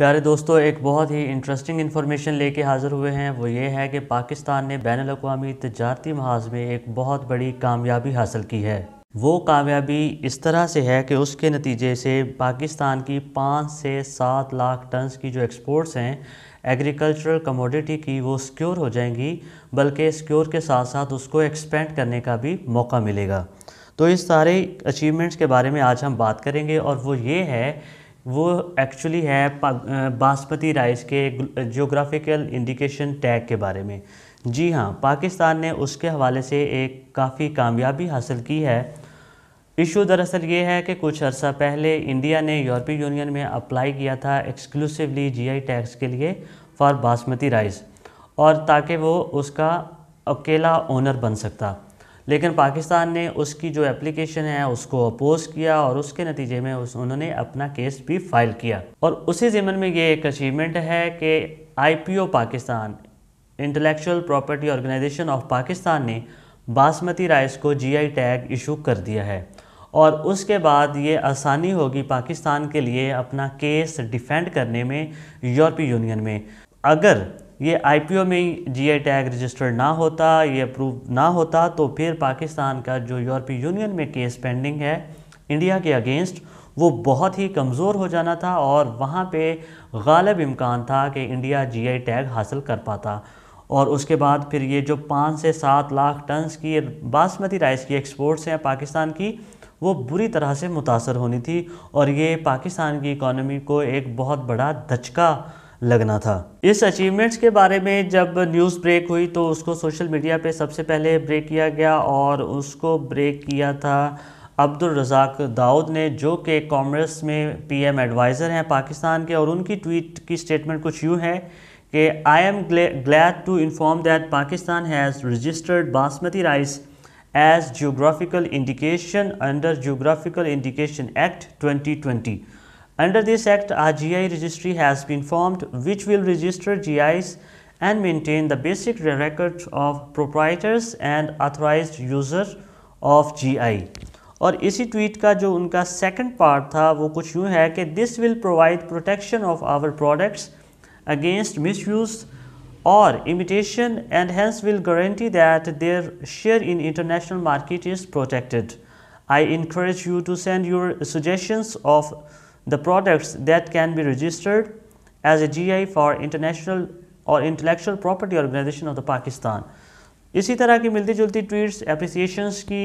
प्यारे दोस्तों एक बहुत ही इंटरेस्टिंग इन्फॉर्मेशन लेके हाज़िर हुए हैं वो ये है कि पाकिस्तान ने बैन अवी तजारती महाज में एक बहुत बड़ी कामयाबी हासिल की है वो कामयाबी इस तरह से है कि उसके नतीजे से पाकिस्तान की पाँच से सात लाख टन्स की जो एक्सपोर्ट्स हैं एग्रीकल्चरल कमोडिटी की वो सिक्योर हो जाएंगी बल्कि सिक्योर के साथ साथ उसको एक्सपेंड करने का भी मौका मिलेगा तो इस सारे अचीवमेंट्स के बारे में आज हम बात करेंगे और वो ये है वो एक्चुअली है बासमती राइस के जोग्राफिकल इंडिकेशन टैग के बारे में जी हाँ पाकिस्तान ने उसके हवाले से एक काफ़ी कामयाबी हासिल की है इशू दरअसल ये है कि कुछ अरसा पहले इंडिया ने यूरोपीय यूनियन में अप्लाई किया था एक्सक्लूसिवली जीआई टैक्स के लिए फॉर बासमती राइस और ताकि वो उसका अकेला ओनर बन सकता लेकिन पाकिस्तान ने उसकी जो एप्लीकेशन है उसको अपोज किया और उसके नतीजे में उस उन्होंने अपना केस भी फाइल किया और उसी जमन में ये एक अचीवमेंट है कि IPO Pakistan intellectual property organisation of Pakistan ने बासमती राइस को जीआई टैग इशू कर दिया है और उसके बाद ये आसानी होगी पाकिस्तान के लिए अपना केस डिफेंड करने में यूरोपीय यूनियन में अगर ये आईपीओ में जी टैग रजिस्टर्ड ना होता ये अप्रूव ना होता तो फिर पाकिस्तान का जो यूरोपीय यूनियन में केस पेंडिंग है इंडिया के अगेंस्ट वो बहुत ही कमज़ोर हो जाना था और वहाँ पे गालब इम्कान था कि इंडिया जी टैग हासिल कर पाता और उसके बाद फिर ये जो पाँच से सात लाख टनस की बासमती राइस की एक्सपोर्ट्स हैं पाकिस्तान की वो बुरी तरह से मुतासर होनी थी और ये पाकिस्तान की इकानमी को एक बहुत बड़ा धचका लगना था इस अचीवमेंट्स के बारे में जब न्यूज़ ब्रेक हुई तो उसको सोशल मीडिया पे सबसे पहले ब्रेक किया गया और उसको ब्रेक किया था अब्दुल रज़ाक दाऊद ने जो कि कॉमर्स में पीएम एडवाइज़र हैं पाकिस्तान के और उनकी ट्वीट की स्टेटमेंट कुछ यूँ है कि I am glad to inform that Pakistan has registered basmati rice as geographical indication under geographical indication act 2020 Under this act, a GI registry has been formed which will register GIs and maintain the basic records of proprietors and authorized users of GI. और इसी tweet का जो उनका second part था वो कुछ यूँ है कि this will provide protection of or imitation and hence will guarantee that their share in international market is protected. I encourage you to send your suggestions of the products that can be registered as a GI for International और intellectual property organisation of the Pakistan इसी तरह की मिलती जुलती tweets अप्रिसिएशंस की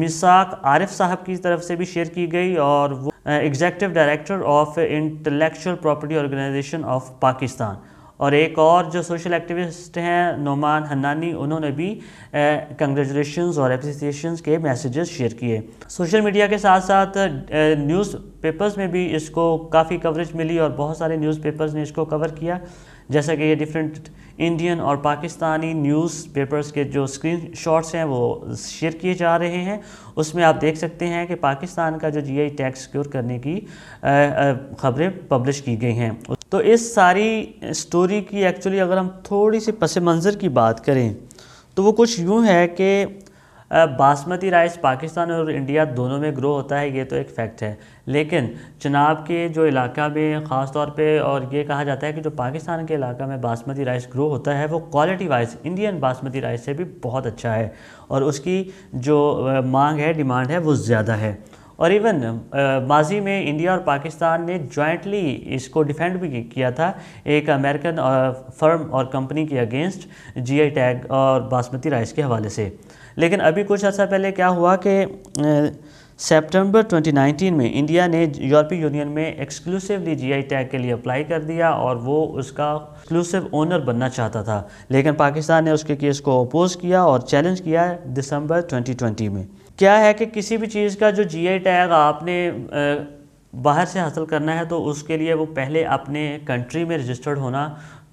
मिसाक आरिफ साहब की तरफ से भी शेयर की गई और वो executive director of intellectual property organisation of Pakistan और एक और जो सोशल एक्टिविस्ट हैं नोमान हन्नानी उन्होंने भी कंग्रेचुलेशंस और एप्रिसिएशन के मैसेजेस शेयर किए सोशल मीडिया के साथ साथ न्यूज़ पेपर्स में भी इसको काफ़ी कवरेज मिली और बहुत सारे न्यूज़ पेपर्स ने इसको कवर किया जैसा कि ये डिफरेंट इंडियन और पाकिस्तानी न्यूज़ पेपर्स के जो स्क्रीन शॉट्स हैं वो शेयर किए जा रहे हैं उसमें आप देख सकते हैं कि पाकिस्तान का जो आई टैक्स क्योर करने की खबरें पब्लिश की गई हैं तो इस सारी स्टोरी की एक्चुअली अगर हम थोड़ी सी पस मंज़र की बात करें तो वो कुछ यूँ है कि बासमती राइस पाकिस्तान और इंडिया दोनों में ग्रो होता है ये तो एक फैक्ट है लेकिन चनाब के जो इलाका में ख़ास तौर पे और ये कहा जाता है कि जो पाकिस्तान के इलाका में बासमती राइस ग्रो होता है वो quality wise Indian basmati rice से भी बहुत अच्छा है और उसकी जो मांग है डिमांड है वो ज़्यादा है और इवन uh, माजी में इंडिया और पाकिस्तान ने जॉइंटली इसको डिफेंड भी किया था एक अमेरिकन फर्म uh, और कंपनी के अगेंस्ट जीआई टैग और बासमती राइस के हवाले से लेकिन अभी कुछ अर्सा पहले क्या हुआ कि uh, सितंबर 2019 में इंडिया ने यूरोपीय यूनियन में एक्सक्लूसिवली जीआई टैग के लिए अप्लाई कर दिया और वो उसका एक्सक्लूसिव ओनर बनना चाहता था लेकिन पाकिस्तान ने उसके केस को अपोज किया और चैलेंज किया दिसंबर 2020 में क्या है कि किसी भी चीज़ का जो जीआई टैग आपने बाहर से हासिल करना है तो उसके लिए वो पहले अपने कंट्री में रजिस्टर्ड होना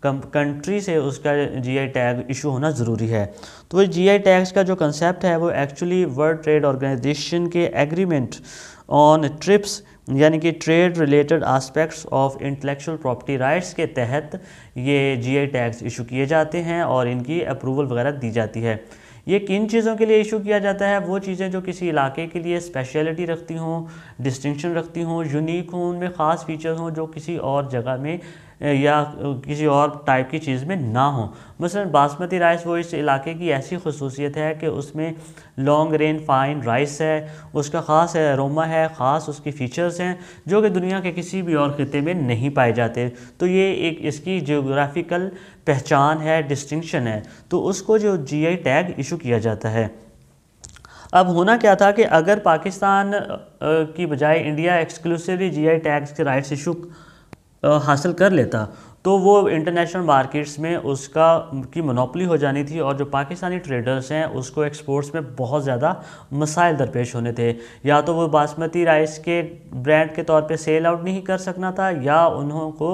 कंट्री से उसका जीआई टैग इशू होना ज़रूरी है तो जीआई टैग्स का जो कंसेप्ट है वो एक्चुअली वर्ल्ड ट्रेड ऑर्गेनाइजेशन के एग्रीमेंट ऑन ट्रिप्स यानी कि trade related aspects of intellectual property rights के तहत ये जीआई टैग्स इशू किए जाते हैं और इनकी अप्रूवल वगैरह दी जाती है ये किन चीज़ों के लिए इशू किया जाता है वो चीज़ें जो किसी इलाके के लिए स्पेशलिटी रखती हों डिस्टिंक्शन रखती हों यूनिक हों उनमें ख़ास फीचर हों जो किसी और जगह में या किसी और टाइप की चीज़ में ना हो मसलन बासमती राइस वो इस इलाके की ऐसी खसूसियत है कि उसमें लॉन्ग रेन फाइन राइस है उसका ख़ास अरोमा है ख़ास उसकी फ़ीचर्स हैं जो कि दुनिया के किसी भी और खत्े में नहीं पाए जाते तो ये एक इसकी जोग्राफ़िकल पहचान है डिस्टिंक्शन है तो उसको जो आई टैग इशू किया जाता है अब होना क्या था कि अगर पाकिस्तान की बजाय इंडिया एक्सक्लूसिवली जीआई टैग्स के राइट्स इशू हासिल कर लेता तो वो इंटरनेशनल मार्केट्स में उसका की मनोपली हो जानी थी और जो पाकिस्तानी ट्रेडर्स हैं उसको एक्सपोर्ट्स में बहुत ज़्यादा मसाइल दरपेश होने थे या तो वो बासमती राइस के ब्रांड के तौर पे सेल आउट नहीं कर सकना था या उन्हों को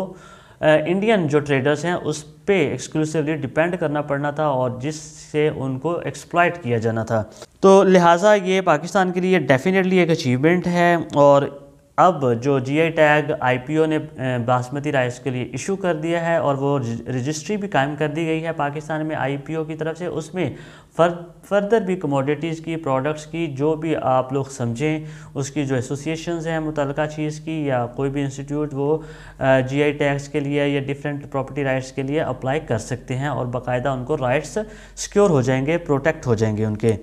इंडियन जो ट्रेडर्स हैं उस पे एक्सक्लूसिवली डिपेंड करना पड़ना था और जिससे उनको एक्सप्लाइट किया जाना था तो लिहाजा ये पाकिस्तान के लिए डेफिनेटली एक अचीवमेंट है और अब जो जीआई टैग आईपीओ ने बासमती राइस के लिए इशू कर दिया है और वो रजिस्ट्री भी कायम कर दी गई है पाकिस्तान में आईपीओ की तरफ से उसमें फर फर्दर भी कमोडिटीज़ की प्रोडक्ट्स की जो भी आप लोग समझें उसकी जो एसोसिएशन हैं मुतल चीज़ की या कोई भी इंस्टीट्यूट वो जीआई टैक्स के लिए या डिफरेंट प्रॉपर्टी राइट्स के लिए अप्लाई कर सकते हैं और बाकायदा उनको राइट्स सिक्योर हो जाएंगे प्रोटेक्ट हो जाएंगे उनके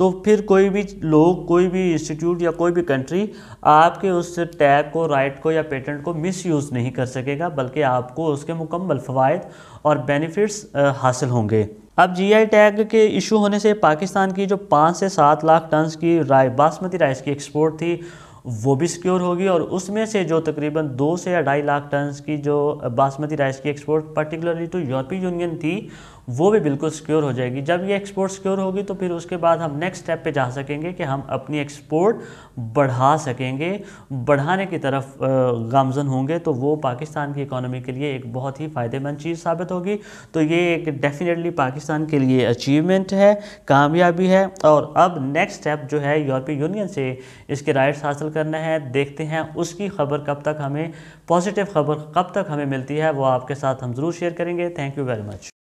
तो फिर कोई भी लोग कोई भी इंस्टीट्यूट या कोई भी कंट्री आपके उस टैग को राइट को या पेटेंट को मिसयूज़ नहीं कर सकेगा बल्कि आपको उसके मुकम्मल फ़वाद और बेनिफिट्स हासिल होंगे अब जीआई टैग के इशू होने से पाकिस्तान की जो पाँच से सात लाख टन की राय बासमती राइस की एक्सपोर्ट थी वो भी सिक्योर होगी और उसमें से जो तकरीबन दो से ढाई लाख टन की जो बासमती राइस की export particularly to European union थी वो भी बिल्कुल सिक्योर हो जाएगी जब ये एक्सपोर्ट सिक्योर होगी तो फिर उसके बाद हम नेक्स्ट स्टेप पे जा सकेंगे कि हम अपनी एक्सपोर्ट बढ़ा सकेंगे बढ़ाने की तरफ गामजन होंगे तो वो पाकिस्तान की इकोनॉमी के लिए एक बहुत ही फ़ायदेमंद चीज़ साबित होगी तो ये एक डेफिनेटली पाकिस्तान के लिए अचीवमेंट है कामयाबी है और अब नेक्स्ट स्टेप जो है यूरोपीय यूनियन से इसके राइट्स हासिल करना है देखते हैं उसकी खबर कब तक हमें पॉजिटिव खबर कब तक हमें मिलती है वो आपके साथ हम ज़रूर शेयर करेंगे थैंक यू वेरी मच